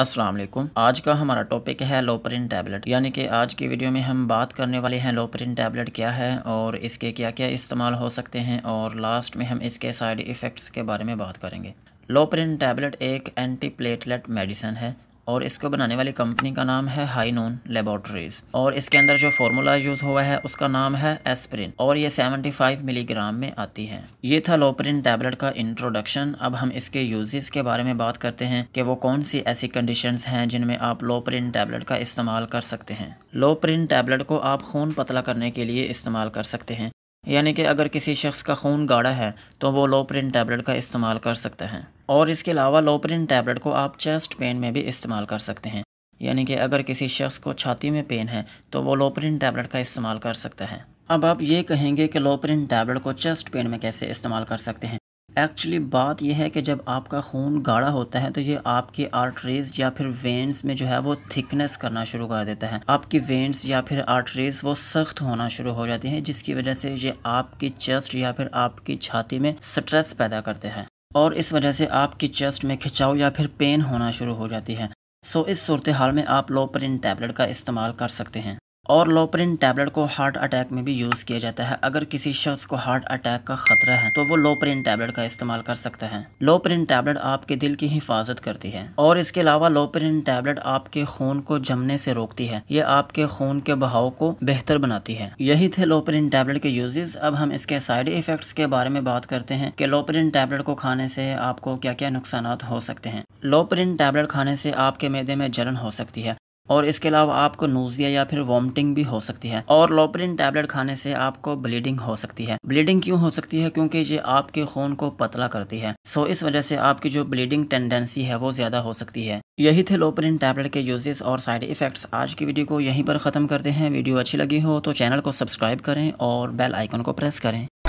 अस्सलाम वालेकुम आज का हमारा टॉपिक है लोपरिन टैबलेट यानी कि आज की वीडियो में हम बात करने वाले हैं लोपरिन टैबलेट क्या है और इसके क्या क्या इस्तेमाल हो सकते हैं और लास्ट में हम इसके साइड इफ़ेक्ट्स के बारे में बात करेंगे लोपरिन टैबलेट एक एंटी प्लेटलेट मेडिसन है और इसको बनाने वाली कंपनी का नाम है हाई नोन लेबोरेटरीज और इसके अंदर जो फॉर्मूला यूज़ हुआ है उसका नाम है एस्प्रिन और ये 75 मिलीग्राम में आती है ये था लोप्रिन टैबलेट का इंट्रोडक्शन अब हम इसके यूजेस के बारे में बात करते हैं कि वो कौन सी ऐसी कंडीशन हैं जिनमें आप लोप्रिन टैबलेट का इस्तेमाल कर सकते हैं लोप्रिन टैबलेट को आप खून पतला करने के लिए इस्तेमाल कर सकते हैं यानी कि अगर किसी शख्स का खून गाढ़ा है तो वो लोपरिन टैबलेट का इस्तेमाल कर सकता है और इसके अलावा लोपरिन टैबलेट को आप चेस्ट पेन में भी इस्तेमाल कर सकते हैं यानी कि अगर किसी शख्स को छाती में पेन है तो वो लोपरिन टैबलेट का इस्तेमाल कर सकता है अब आप ये कहेंगे कि लोपरिन टैबलेट को चेस्ट पेन में कैसे इस्तेमाल कर सकते हैं एक्चुअली बात यह है कि जब आपका खून गाढ़ा होता है तो ये आपके आर्टरीज या फिर वेंस में जो है वो थिकनेस करना शुरू कर देता है आपकी वेंस या फिर आर्टरीज वो सख्त होना शुरू हो जाती हैं जिसकी वजह से ये आपकी चेस्ट या फिर आपकी छाती में स्ट्रेस पैदा करते हैं और इस वजह से आपकी चेस्ट में खिंचाव या फिर पेन होना शुरू हो जाती है सो इस सूरत हाल में आप लोपरिन टैबलेट का इस्तेमाल कर सकते हैं और लोप्रिन टैबलेट को हार्ट अटैक में भी यूज़ किया जाता है अगर किसी शख्स को हार्ट अटैक का खतरा है तो वो लोपरिन टैबलेट का इस्तेमाल कर सकता है लोप्रिन टैबलेट आपके दिल की हिफाजत करती है और इसके अलावा लोपरिन टैबलेट आपके खून को जमने से रोकती है ये आपके खून के बहाव को बेहतर बनाती है यही थे लोपरिन टैबलेट के यूजेज अब हम इसके साइड इफेक्ट्स के बारे में बात करते हैं कि लोप्रिन टैबलेट को खाने से आपको क्या क्या नुकसान हो सकते हैं लोप्रिन टैबलेट खाने से आपके मैदे में जलन हो सकती है और इसके अलावा आपको नोजिया या फिर वॉमिटिंग भी हो सकती है और लोपरिन टैबलेट खाने से आपको ब्लीडिंग हो सकती है ब्लीडिंग क्यों हो सकती है क्योंकि ये आपके खून को पतला करती है सो इस वजह से आपकी जो ब्लीडिंग टेंडेंसी है वो ज़्यादा हो सकती है यही थे लोपरिन टैबलेट के यूजेस और साइड इफेक्ट्स आज की वीडियो को यहीं पर ख़त्म करते हैं वीडियो अच्छी लगी हो तो चैनल को सब्सक्राइब करें और बेल आइकन को प्रेस करें